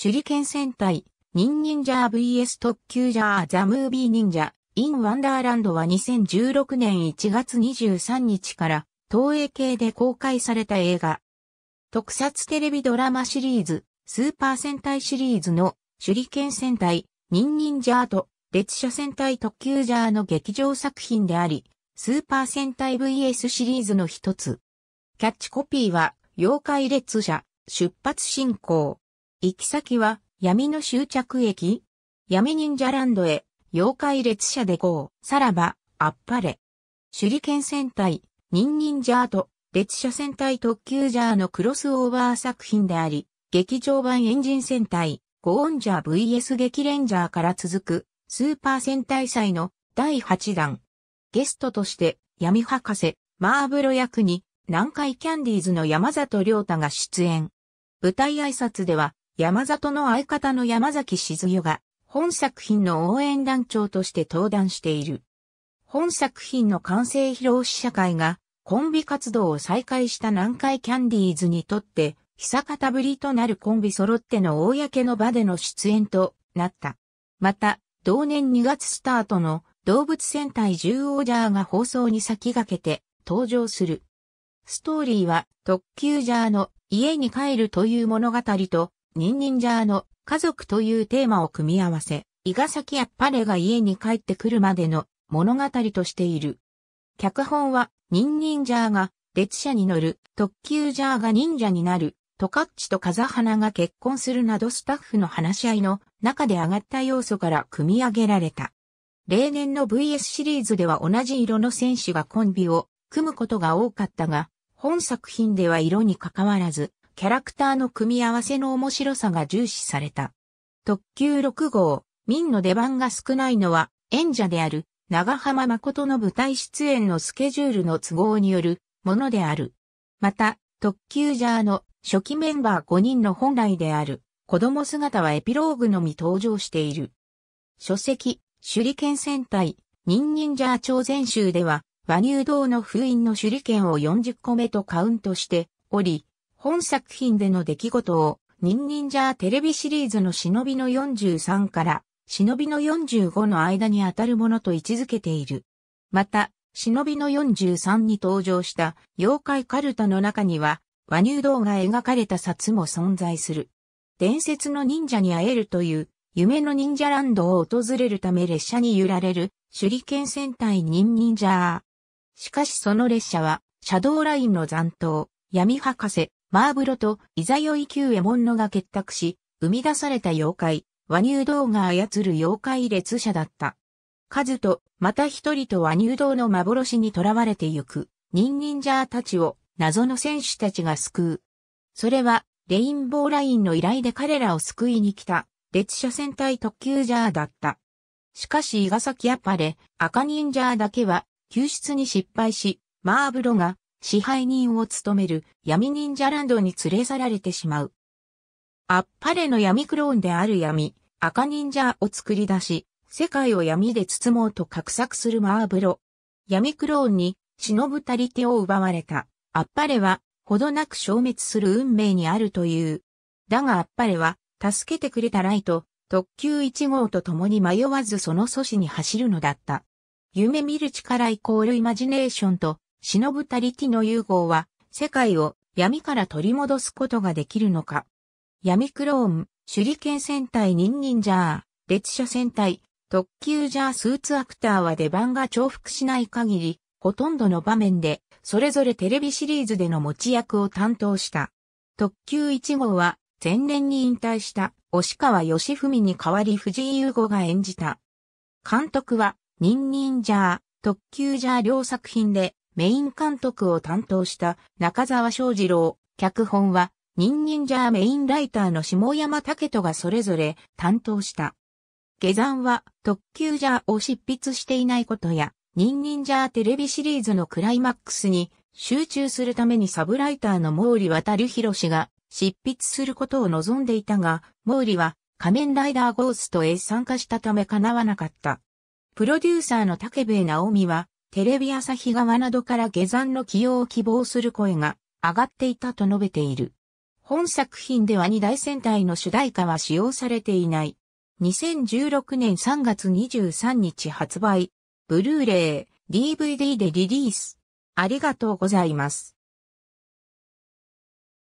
手裏剣戦隊、ニンニンジャー VS 特急ジャーザムービー忍者、インワンダーランドは2016年1月23日から東映系で公開された映画。特撮テレビドラマシリーズ、スーパー戦隊シリーズの手裏剣戦隊、ニンニンジャーと列車戦隊特急ジャーの劇場作品であり、スーパー戦隊 VS シリーズの一つ。キャッチコピーは、妖怪列車、出発進行。行き先は闇の終着駅闇忍者ランドへ妖怪列車で GO、さらば、あっぱれ。手裏剣戦隊、忍忍ジャーと列車戦隊特急ジャーのクロスオーバー作品であり、劇場版エンジン戦隊、ゴーンジャー VS 劇レンジャーから続くスーパー戦隊祭の第8弾。ゲストとして闇博士、マーブロ役に南海キャンディーズの山里亮太が出演。舞台挨拶では山里の相方の山崎静代が、本作品の応援団長として登壇している。本作品の完成披露試写会が、コンビ活動を再開した南海キャンディーズにとって、久方ぶりとなるコンビ揃っての公の場での出演となった。また、同年2月スタートの動物戦隊10オージャーが放送に先駆けて登場する。ストーリーは特急ジャーの家に帰るという物語とニンニンジャーの家族というテーマを組み合わせ、伊賀崎やっぱれが家に帰ってくるまでの物語としている。脚本は、ニンニンジャーが、列車に乗る、特急ジャーが忍者になる、トカッチと風花が結婚するなどスタッフの話し合いの中で上がった要素から組み上げられた。例年の VS シリーズでは同じ色の選手がコンビを組むことが多かったが、本作品では色に関わらず、キャラクターの組み合わせの面白さが重視された。特急6号、民の出番が少ないのは、演者である、長浜誠の舞台出演のスケジュールの都合によるものである。また、特急ジャーの初期メンバー5人の本来である子供姿はエピローグのみ登場している。書籍、手裏剣戦隊、ニンニンジャー朝鮮集では、和乳道の封印の手裏剣を40個目とカウントしており、本作品での出来事を、ニンニンジャーテレビシリーズの忍びの43から忍びの45の間にあたるものと位置づけている。また、忍びの43に登場した妖怪カルタの中には和乳道が描かれた札も存在する。伝説の忍者に会えるという夢の忍者ランドを訪れるため列車に揺られる手裏剣戦隊ニンニンジャー。しかしその列車はシャドーラインの残党、闇博士、マーブロとイザヨイキュウエモンノが結託し、生み出された妖怪、和乳道が操る妖怪列車だった。カズと、また一人と和乳道の幻に囚われてゆく、ニンニンジャーたちを、謎の戦士たちが救う。それは、レインボーラインの依頼で彼らを救いに来た、列車戦隊特急ジャーだった。しかし伊賀崎アパレ、赤忍者だけは、救出に失敗し、マーブロが支配人を務める闇忍者ランドに連れ去られてしまう。あっぱれの闇クローンである闇、赤忍者を作り出し、世界を闇で包もうと画策するマーブロ。闇クローンに忍ぶたり手を奪われた。あっぱれは、ほどなく消滅する運命にあるという。だがあっぱれは、助けてくれたライト、特急1号と共に迷わずその阻止に走るのだった。夢見る力イコールイマジネーションと忍ぶたりティの融合は、世界を闇から取り戻すことができるのか。闇クローン、手裏剣戦隊ニンニンジャー、列車戦隊、特急ジャースーツアクターは出番が重複しない限り、ほとんどの場面で、それぞれテレビシリーズでの持ち役を担当した。特急1号は、前年に引退した、押川義文に代わり藤井優吾が演じた。監督は、ニンニンジャー、特急ジャー両作品で、メイン監督を担当した中沢翔二郎、脚本は、ニンニンジャーメインライターの下山武人がそれぞれ担当した。下山は特急ジャーを執筆していないことや、ニンニンジャーテレビシリーズのクライマックスに集中するためにサブライターの毛利渡博が執筆することを望んでいたが、毛利は仮面ライダーゴーストへ参加したため叶わなかった。プロデューサーの竹部直美はテレビ朝日側などから下山の起用を希望する声が上がっていたと述べている。本作品では二大戦隊の主題歌は使用されていない。2016年3月23日発売、ブルーレイ、DVD でリリース。ありがとうございます。